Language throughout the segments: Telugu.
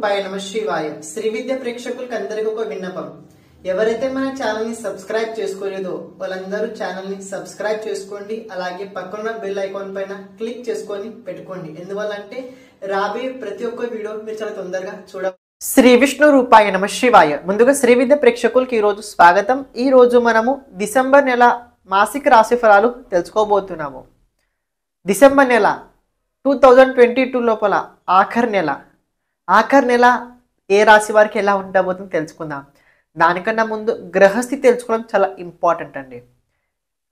కృపాయ నమ శివాయ శ్రీ విద్య ప్రేక్షకులకు అందరికీ ఒక విన్నపం ఎవరైతే మన ఛానల్ ని సబ్స్క్రైబ్ చేసుకోలేదో వాళ్ళందరూ ఛానల్ ని సబ్స్క్రైబ్ చేసుకోండి అలాగే పక్కన బెల్ ఐకాన్ పైన క్లిక్ చేసుకొని పెట్టుకోండి ఎందువల్ల అంటే రాబోయే ప్రతి ఒక్క వీడియో మీరు చాలా తొందరగా చూడ శ్రీ విష్ణు రూపాయ నమ శివాయ ముందుగా శ్రీ విద్య ప్రేక్షకులకి ఈ రోజు స్వాగతం ఈ రోజు మనము డిసెంబర్ నెల మాసిక రాశి ఫలాలు తెలుసుకోబోతున్నాము డిసెంబర్ నెల టూ థౌజండ్ ట్వంటీ టూ లోపల ఆఖరి నెల ఆఖరి నెల ఏ రాశి వారికి ఎలా ఉండబోతుందో తెలుసుకుందాం దానికన్నా ముందు గ్రహస్థితి తెలుసుకోవడం చాలా ఇంపార్టెంట్ అండి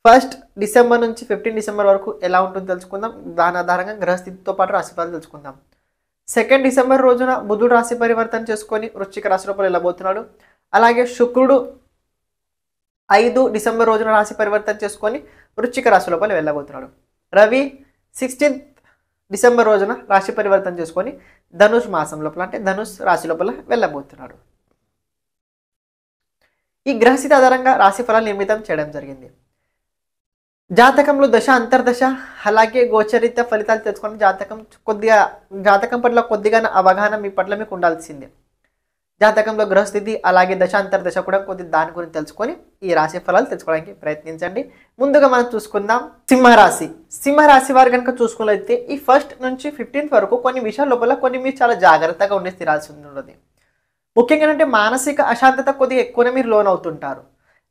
ఫస్ట్ డిసెంబర్ నుంచి ఫిఫ్టీన్ డిసెంబర్ వరకు ఎలా ఉంటుందో తెలుసుకుందాం దాని ఆధారంగా గ్రహస్థితితో పాటు రాశిఫలాలు తెలుసుకుందాం సెకండ్ డిసెంబర్ రోజున బుధుడు రాశి పరివర్తన చేసుకొని వృశ్చిక రాశి లోపల వెళ్ళబోతున్నాడు అలాగే శుక్రుడు ఐదు డిసెంబర్ రోజున రాశి పరివర్తన చేసుకొని వృశ్చిక రాశి లోపల వెళ్ళబోతున్నాడు రవి సిక్స్టీన్త్ డిసెంబర్ రోజున రాశి పరివర్తన చేసుకొని ధనుష్ మాసం లోపల అంటే ధనుష్ రాశి లోపల వెళ్ళబోతున్నాడు ఈ గ్రహస్థితి ఆధారంగా రాశి ఫలాలు నిర్మితం చేయడం జరిగింది జాతకంలో దశ అంతర్దశ అలాగే గోచరిత ఫలితాలు తెలుసుకొని జాతకం కొద్దిగా జాతకం పట్ల కొద్దిగా అవగాహన మీ పట్ల మీకు ఉండాల్సిందే జాతకంలో గ్రహస్థితి అలాగే దశాంతర దశ కూడా కొద్ది దాని గురించి తెలుసుకొని ఈ రాశి ఫలాలు తెలుసుకోవడానికి ప్రయత్నించండి ముందుగా మనం చూసుకుందాం సింహరాశి సింహరాశి వారు కనుక చూసుకున్నట్లయితే ఈ ఫస్ట్ నుంచి ఫిఫ్టీన్త్ వరకు కొన్ని విషయాల లోపల కొన్ని మీరు చాలా జాగ్రత్తగా ఉండే స్థిరాల్సి ఉంటుంది ముఖ్యంగా అంటే మానసిక అశాంతత కొద్దిగా ఎక్కువనే మీరు లోన్ అవుతుంటారు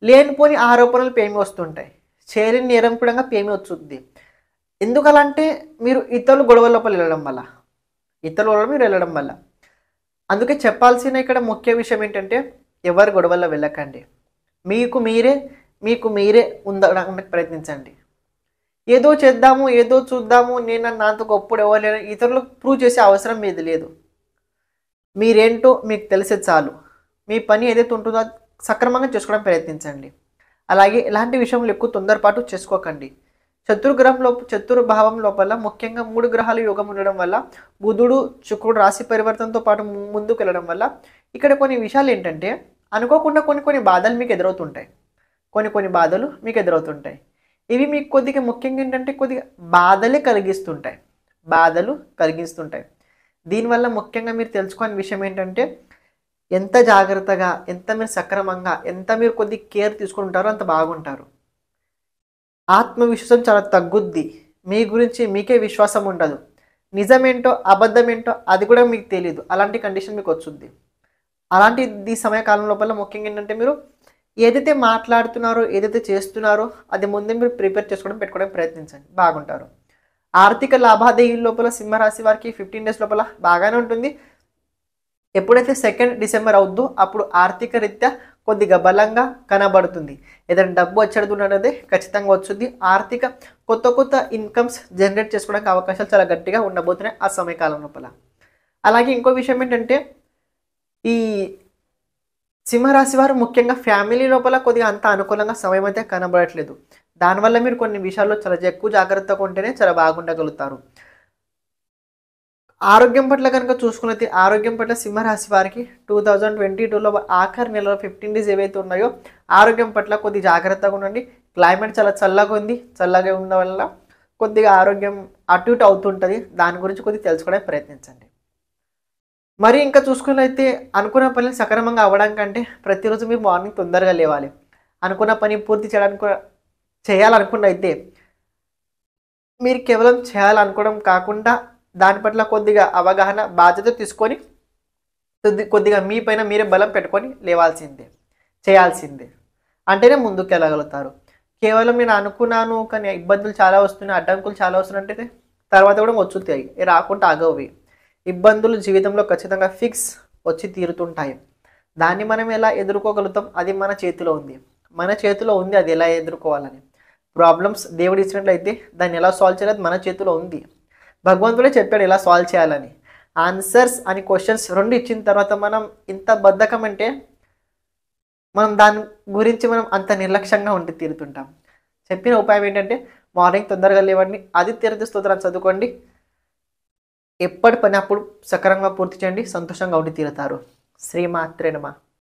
లేనిపోని ఆరోపణలు పేమి వస్తుంటాయి చేరిన నేరం కూడా పేమి వచ్చుద్ది ఎందుకలా అంటే మీరు ఇతరులు గొడవల లోపల వెళ్ళడం వల్ల ఇతరుల మీరు వెళ్ళడం వల్ల అందుకే చెప్పాల్సిన ఇక్కడ ముఖ్య విషయం ఏంటంటే ఎవరు గొడవల్లో వెళ్ళకండి మీకు మీరే మీకు మీరే ఉండడానికి ప్రయత్నించండి ఏదో చేద్దాము ఏదో చూద్దాము నేను నాంత గొప్పడు ఎవరు ఇతరులకు ప్రూవ్ చేసే అవసరం మీది లేదు మీరేంటో మీకు తెలిసే చాలు మీ పని ఏదైతే ఉంటుందో సక్రమంగా చేసుకోవడానికి ప్రయత్నించండి అలాగే ఇలాంటి విషయంలో ఎక్కువ తొందరపాటు చేసుకోకండి చతుర్గ్రహం లోప చతుర్భావం లోపల ముఖ్యంగా మూడు గ్రహాలు యోగం ఉండడం వల్ల బుధుడు శుక్రుడు రాశి పరివర్తనతో పాటు ముందుకు వెళ్ళడం వల్ల ఇక్కడ కొన్ని విషయాలు ఏంటంటే అనుకోకుండా కొన్ని కొన్ని బాధలు మీకు ఎదురవుతుంటాయి కొన్ని కొన్ని బాధలు మీకు ఎదురవుతుంటాయి ఇవి మీకు కొద్దిగా ముఖ్యంగా ఏంటంటే కొద్దిగా బాధలే కలిగిస్తుంటాయి బాధలు కలిగిస్తుంటాయి దీనివల్ల ముఖ్యంగా మీరు తెలుసుకోని విషయం ఏంటంటే ఎంత జాగ్రత్తగా ఎంత మీరు సక్రమంగా ఎంత మీరు కొద్ది కేర్ తీసుకుంటారో అంత బాగుంటారు ఆత్మవిశ్వాసం చాలా తగ్గుద్ది మీ గురించి మీకే విశ్వాసం ఉండదు నిజమేంటో అబద్ధమేంటో అది కూడా మీకు తెలియదు అలాంటి కండిషన్ మీకు వచ్చుద్ది అలాంటి ఈ సమయకాలం లోపల ముఖ్యంగా ఏంటంటే మీరు ఏదైతే మాట్లాడుతున్నారో ఏదైతే చేస్తున్నారో అది ముందే మీరు ప్రిపేర్ చేసుకోవడం పెట్టుకోవడానికి ప్రయత్నించండి బాగుంటారు ఆర్థిక లాభాదేవీ లోపల సింహరాశి వారికి ఫిఫ్టీన్ డేస్ లోపల బాగానే ఉంటుంది ఎప్పుడైతే సెకండ్ డిసెంబర్ అవుద్దో అప్పుడు ఆర్థిక రీత్యా కొద్దిగా బలంగా కనబడుతుంది ఏదైనా డబ్బు వచ్చేది అనేది ఖచ్చితంగా వస్తుంది ఆర్థిక కొత్త కొత్త ఇన్కమ్స్ జనరేట్ చేసుకోవడానికి అవకాశాలు చాలా గట్టిగా ఉండబోతున్నాయి ఆ సమయకాలం లోపల అలాగే ఇంకో విషయం ఏంటంటే ఈ సింహరాశి వారు ముఖ్యంగా ఫ్యామిలీ లోపల కొద్దిగా అంత అనుకూలంగా సమయం అయితే కనబడట్లేదు దానివల్ల మీరు కొన్ని విషయాల్లో చాలా ఎక్కువ జాగ్రత్తగా ఉంటేనే చాలా బాగుండగలుగుతారు ఆరోగ్యం పట్ల కనుక చూసుకున్నైతే ఆరోగ్యం పట్ల సింహరాశి వారికి టూ థౌజండ్ ట్వంటీ టూలో ఆఖరి నెలలో ఫిఫ్టీన్ డేస్ ఏవైతే ఉన్నాయో ఆరోగ్యం పట్ల కొద్ది జాగ్రత్తగా ఉండండి క్లైమేట్ చాలా చల్లగా ఉంది చల్లగా ఉండడం వల్ల కొద్దిగా ఆరోగ్యం అటు ఇటు అవుతుంటుంది దాని గురించి కొద్దిగా తెలుసుకోవడానికి ప్రయత్నించండి మరి ఇంకా చూసుకున్నైతే అనుకున్న పని సక్రమంగా కంటే ప్రతిరోజు మీరు మార్నింగ్ తొందరగా లేవాలి అనుకున్న పని పూర్తి చేయడానికి అయితే మీరు కేవలం చేయాలనుకోవడం కాకుండా దాని పట్ల కొద్దిగా అవగాహన బాధ్యత తీసుకొని కొద్దిగా మీ పైన మీరే బలం పెట్టుకొని లేవాల్సిందే చేయాల్సిందే అంటేనే ముందుకు వెళ్ళగలుగుతారు కేవలం నేను అనుకున్నాను కానీ ఇబ్బందులు చాలా వస్తున్నాయి అడ్డంకులు చాలా వస్తున్నాయి అంటే తర్వాత కూడా వచ్చుతాయి రాకుండా ఆగవి ఇబ్బందులు జీవితంలో ఖచ్చితంగా ఫిక్స్ వచ్చి తీరుతుంటాయి దాన్ని మనం ఎలా ఎదుర్కోగలుగుతాం అది మన చేతిలో ఉంది మన చేతిలో ఉంది అది ఎలా ఎదుర్కోవాలని ప్రాబ్లమ్స్ దేవుడు ఇచ్చినట్లయితే దాన్ని ఎలా సాల్వ్ చేయాలి మన చేతిలో ఉంది భగవంతుడే చెప్పాడు ఇలా సాల్వ్ చేయాలని ఆన్సర్స్ అని క్వశ్చన్స్ రెండు ఇచ్చిన తర్వాత మనం ఇంత బద్ధకం అంటే మనం దాని గురించి మనం అంత నిర్లక్ష్యంగా ఉండి తీరుతుంటాం చెప్పిన ఉపాయం ఏంటంటే మార్నింగ్ తొందరగా లేవండి అది తీర్థ స్తోత్రాన్ని చదువుకోండి ఎప్పటి పని అప్పుడు సక్రమంగా పూర్తి చేయండి సంతోషంగా ఉండి తీరుతారు శ్రీమాత్రేనమా